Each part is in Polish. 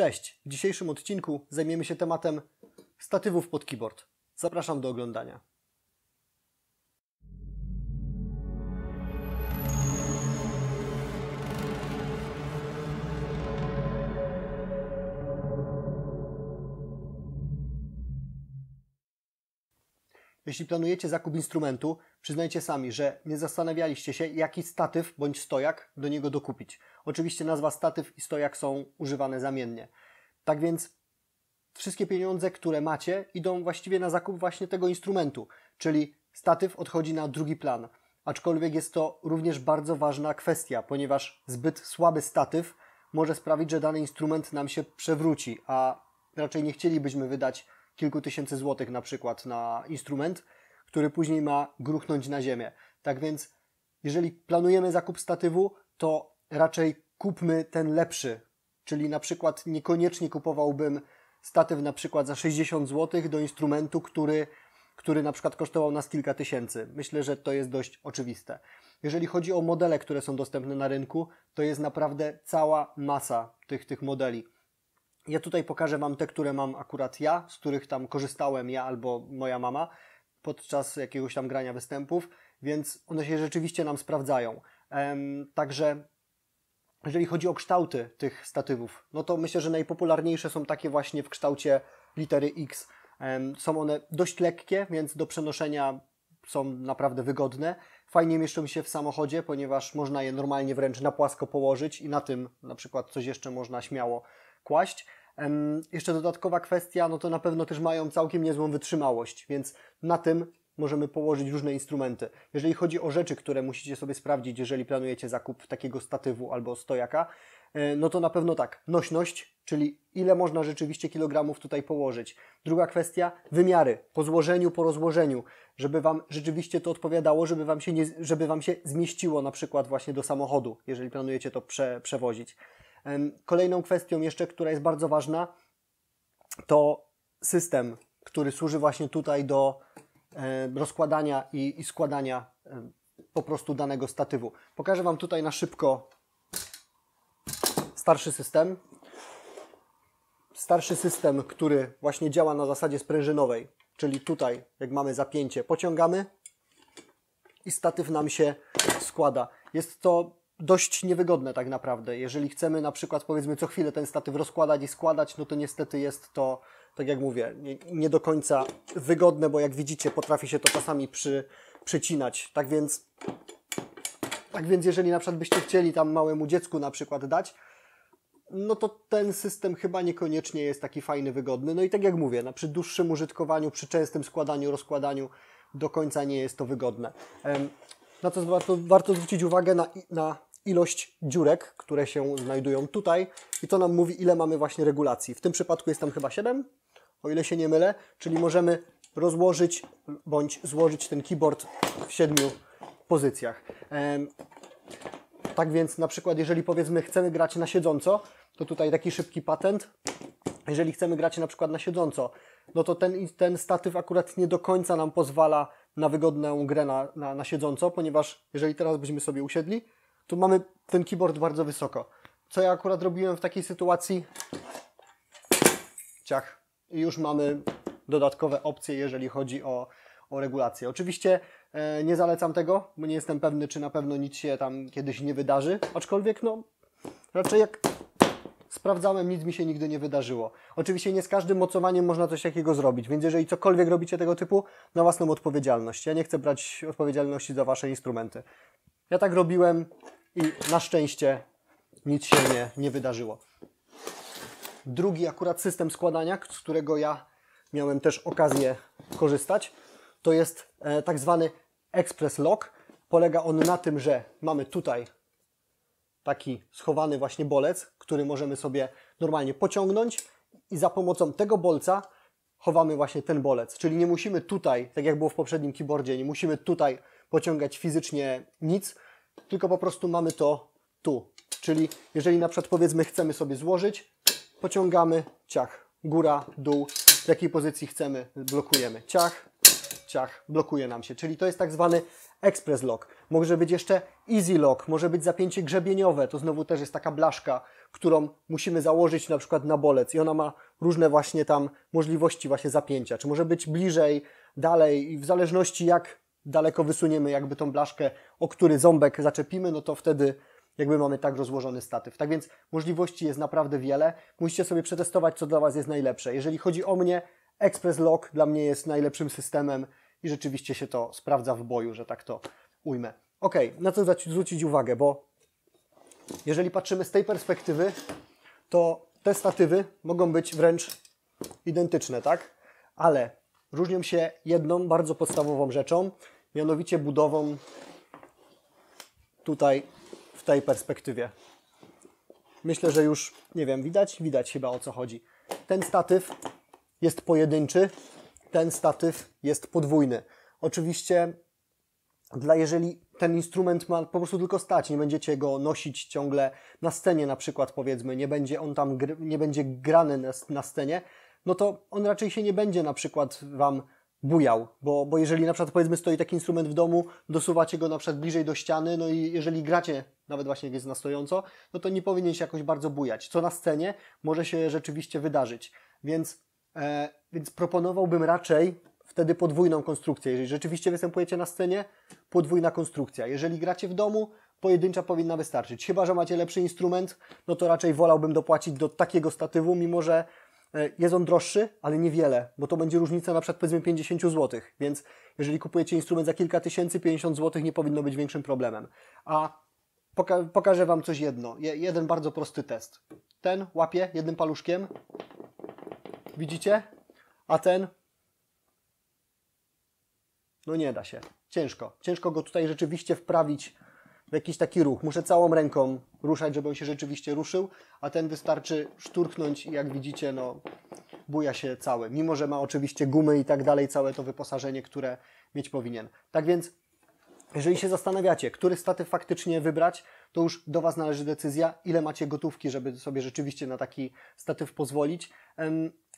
Cześć! W dzisiejszym odcinku zajmiemy się tematem statywów pod keyboard. Zapraszam do oglądania. Jeśli planujecie zakup instrumentu, przyznajcie sami, że nie zastanawialiście się, jaki statyw bądź stojak do niego dokupić. Oczywiście nazwa statyw i stojak są używane zamiennie. Tak więc wszystkie pieniądze, które macie, idą właściwie na zakup właśnie tego instrumentu, czyli statyw odchodzi na drugi plan. Aczkolwiek jest to również bardzo ważna kwestia, ponieważ zbyt słaby statyw może sprawić, że dany instrument nam się przewróci, a raczej nie chcielibyśmy wydać kilku tysięcy złotych na przykład na instrument, który później ma gruchnąć na ziemię. Tak więc, jeżeli planujemy zakup statywu, to raczej kupmy ten lepszy. Czyli na przykład niekoniecznie kupowałbym statyw na przykład za 60 zł do instrumentu, który, który na przykład kosztował nas kilka tysięcy. Myślę, że to jest dość oczywiste. Jeżeli chodzi o modele, które są dostępne na rynku, to jest naprawdę cała masa tych, tych modeli. Ja tutaj pokażę Wam te, które mam akurat ja, z których tam korzystałem ja albo moja mama podczas jakiegoś tam grania występów, więc one się rzeczywiście nam sprawdzają. Także jeżeli chodzi o kształty tych statywów, no to myślę, że najpopularniejsze są takie właśnie w kształcie litery X. Są one dość lekkie, więc do przenoszenia są naprawdę wygodne. Fajnie mieszczą się w samochodzie, ponieważ można je normalnie wręcz na płasko położyć i na tym na przykład coś jeszcze można śmiało kłaść. Jeszcze dodatkowa kwestia, no to na pewno też mają całkiem niezłą wytrzymałość, więc na tym możemy położyć różne instrumenty. Jeżeli chodzi o rzeczy, które musicie sobie sprawdzić, jeżeli planujecie zakup takiego statywu albo stojaka, e, no to na pewno tak, nośność, czyli ile można rzeczywiście kilogramów tutaj położyć. Druga kwestia, wymiary, po złożeniu, po rozłożeniu, żeby Wam rzeczywiście to odpowiadało, żeby Wam się, nie, żeby wam się zmieściło na przykład właśnie do samochodu, jeżeli planujecie to prze, przewozić. Kolejną kwestią jeszcze, która jest bardzo ważna, to system, który służy właśnie tutaj do rozkładania i, składania po prostu danego statywu. Pokażę Wam tutaj na szybko starszy system. Starszy system, który właśnie działa na zasadzie sprężynowej, czyli tutaj, jak mamy zapięcie, pociągamy i statyw nam się składa. Jest to dość niewygodne tak naprawdę. Jeżeli chcemy na przykład powiedzmy co chwilę ten statyw rozkładać i składać, no to niestety jest to, tak jak mówię, nie, nie do końca wygodne, bo jak widzicie potrafi się to czasami przy, przycinać. Tak więc, tak więc jeżeli na przykład byście chcieli tam małemu dziecku na przykład dać, no to ten system chyba niekoniecznie jest taki fajny, wygodny. No i tak jak mówię, na przy dłuższym użytkowaniu, przy częstym składaniu, rozkładaniu do końca nie jest to wygodne. Na co warto, warto zwrócić uwagę na, na ilość dziurek, które się znajdują tutaj i to nam mówi, ile mamy właśnie regulacji. W tym przypadku jest tam chyba 7, o ile się nie mylę, czyli możemy rozłożyć bądź złożyć ten keyboard w 7 pozycjach. Tak więc na przykład, jeżeli powiedzmy chcemy grać na siedząco, to tutaj taki szybki patent. Jeżeli chcemy grać na przykład na siedząco, no to ten, ten statyw akurat nie do końca nam pozwala na wygodną grę na, na, na siedząco, ponieważ jeżeli teraz byśmy sobie usiedli, tu mamy ten keyboard bardzo wysoko. Co ja akurat robiłem w takiej sytuacji? Ciach. I już mamy dodatkowe opcje, jeżeli chodzi o, o regulację. Oczywiście e, nie zalecam tego, bo nie jestem pewny, czy na pewno nic się tam kiedyś nie wydarzy. Aczkolwiek, no, raczej jak sprawdzałem, nic mi się nigdy nie wydarzyło. Oczywiście nie z każdym mocowaniem można coś takiego zrobić, więc jeżeli cokolwiek robicie tego typu, na własną odpowiedzialność. Ja nie chcę brać odpowiedzialności za Wasze instrumenty. Ja tak robiłem, i na szczęście nic się nie, nie wydarzyło. Drugi akurat system składania, z którego ja miałem też okazję korzystać, to jest e, tak zwany Express Lock. Polega on na tym, że mamy tutaj taki schowany właśnie bolec, który możemy sobie normalnie pociągnąć i za pomocą tego bolca chowamy właśnie ten bolec. Czyli nie musimy tutaj, tak jak było w poprzednim keyboardzie, nie musimy tutaj pociągać fizycznie nic, tylko po prostu mamy to tu. Czyli jeżeli na przykład powiedzmy chcemy sobie złożyć, pociągamy, ciach, góra, dół, w jakiej pozycji chcemy, blokujemy, ciach, ciach, blokuje nam się. Czyli to jest tak zwany express lock. Może być jeszcze easy lock, może być zapięcie grzebieniowe, to znowu też jest taka blaszka, którą musimy założyć na przykład na bolec i ona ma różne właśnie tam możliwości właśnie zapięcia. Czy może być bliżej, dalej i w zależności jak daleko wysuniemy jakby tą blaszkę, o który ząbek zaczepimy, no to wtedy jakby mamy tak rozłożony statyw. Tak więc możliwości jest naprawdę wiele. Musicie sobie przetestować, co dla Was jest najlepsze. Jeżeli chodzi o mnie, Express Lock dla mnie jest najlepszym systemem i rzeczywiście się to sprawdza w boju, że tak to ujmę. Ok, na co zwrócić uwagę, bo jeżeli patrzymy z tej perspektywy, to te statywy mogą być wręcz identyczne, tak? Ale różnią się jedną bardzo podstawową rzeczą, mianowicie budową tutaj w tej perspektywie. Myślę, że już, nie wiem, widać? Widać chyba o co chodzi. Ten statyw jest pojedynczy, ten statyw jest podwójny. Oczywiście, dla jeżeli ten instrument ma po prostu tylko stać, nie będziecie go nosić ciągle na scenie na przykład, powiedzmy, nie będzie on tam, nie będzie grany na, na scenie, no to on raczej się nie będzie na przykład Wam bujał, bo, bo jeżeli na przykład powiedzmy stoi taki instrument w domu, dosuwacie go na przykład bliżej do ściany, no i jeżeli gracie nawet właśnie jest na stojąco, no to nie powinien się jakoś bardzo bujać, co na scenie może się rzeczywiście wydarzyć. Więc, e, więc proponowałbym raczej wtedy podwójną konstrukcję. Jeżeli rzeczywiście występujecie na scenie, podwójna konstrukcja. Jeżeli gracie w domu, pojedyncza powinna wystarczyć. Chyba, że macie lepszy instrument, no to raczej wolałbym dopłacić do takiego statywu, mimo że E, jest on droższy, ale niewiele, bo to będzie różnica na przykład powiedzmy 50 zł, więc jeżeli kupujecie instrument za kilka tysięcy, 50 zł nie powinno być większym problemem. A poka pokażę Wam coś jedno, Je jeden bardzo prosty test. Ten łapie jednym paluszkiem, widzicie? A ten no nie da się. Ciężko. Ciężko go tutaj rzeczywiście wprawić jakiś taki ruch. Muszę całą ręką ruszać, żeby on się rzeczywiście ruszył, a ten wystarczy szturknąć i jak widzicie, no, buja się cały. Mimo, że ma oczywiście gumy i tak dalej, całe to wyposażenie, które mieć powinien. Tak więc, jeżeli się zastanawiacie, który statyw faktycznie wybrać, to już do Was należy decyzja, ile macie gotówki, żeby sobie rzeczywiście na taki statyw pozwolić.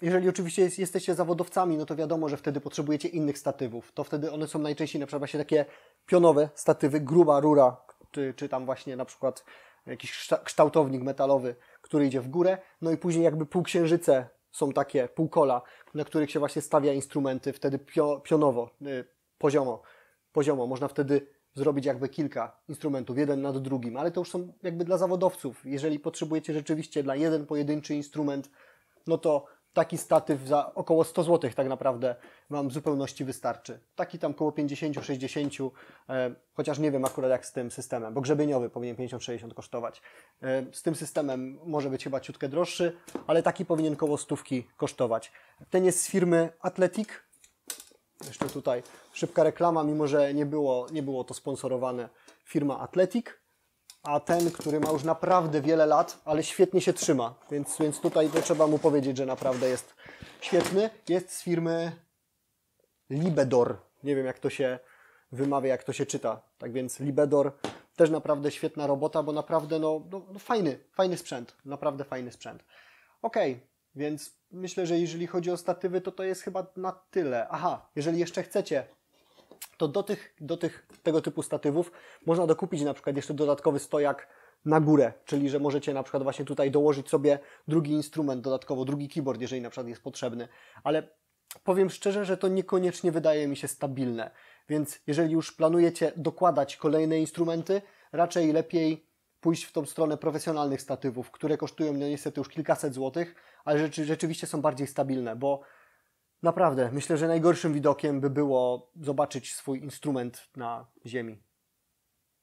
Jeżeli oczywiście jesteście zawodowcami, no to wiadomo, że wtedy potrzebujecie innych statywów. To wtedy one są najczęściej na przykład takie pionowe statywy, gruba rura, czy, czy tam właśnie na przykład jakiś kształtownik metalowy, który idzie w górę, no i później jakby półksiężyce są takie półkola, na których się właśnie stawia instrumenty, wtedy pio, pionowo, y, poziomo, poziomo. Można wtedy zrobić jakby kilka instrumentów, jeden nad drugim, ale to już są jakby dla zawodowców. Jeżeli potrzebujecie rzeczywiście dla jeden pojedynczy instrument, no to Taki statyw za około 100 zł tak naprawdę Wam w zupełności wystarczy. Taki tam około 50-60, e, chociaż nie wiem akurat jak z tym systemem, bo grzebieniowy powinien 50-60 kosztować. E, z tym systemem może być chyba ciutkę droższy, ale taki powinien koło stówki kosztować. Ten jest z firmy Athletic. Jeszcze tutaj szybka reklama, mimo że nie było, nie było to sponsorowane. Firma Athletic a ten, który ma już naprawdę wiele lat, ale świetnie się trzyma, więc, więc tutaj to trzeba mu powiedzieć, że naprawdę jest świetny. Jest z firmy Libedor. Nie wiem, jak to się wymawia, jak to się czyta. Tak więc Libedor też naprawdę świetna robota, bo naprawdę no, no, no fajny, fajny sprzęt. Naprawdę fajny sprzęt. Ok, więc myślę, że jeżeli chodzi o statywy, to to jest chyba na tyle. Aha, jeżeli jeszcze chcecie to do, tych, do tych, tego typu statywów można dokupić na przykład jeszcze dodatkowy stojak na górę, czyli że możecie na przykład właśnie tutaj dołożyć sobie drugi instrument dodatkowo, drugi keyboard, jeżeli na przykład jest potrzebny, ale powiem szczerze, że to niekoniecznie wydaje mi się stabilne, więc jeżeli już planujecie dokładać kolejne instrumenty, raczej lepiej pójść w tą stronę profesjonalnych statywów, które kosztują no niestety już kilkaset złotych, ale rzeczy, rzeczywiście są bardziej stabilne, bo Naprawdę, myślę, że najgorszym widokiem by było zobaczyć swój instrument na ziemi.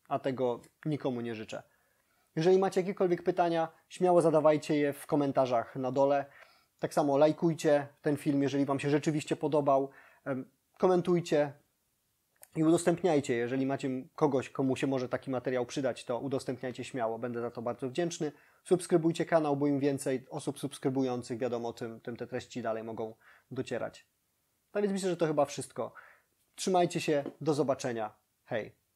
A tego nikomu nie życzę. Jeżeli macie jakiekolwiek pytania, śmiało zadawajcie je w komentarzach na dole. Tak samo lajkujcie ten film, jeżeli Wam się rzeczywiście podobał. Komentujcie, i udostępniajcie. Jeżeli macie kogoś, komu się może taki materiał przydać, to udostępniajcie śmiało. Będę za to bardzo wdzięczny. Subskrybujcie kanał, bo im więcej osób subskrybujących, wiadomo, tym, tym te treści dalej mogą docierać. Tak więc myślę, że to chyba wszystko. Trzymajcie się, do zobaczenia. Hej!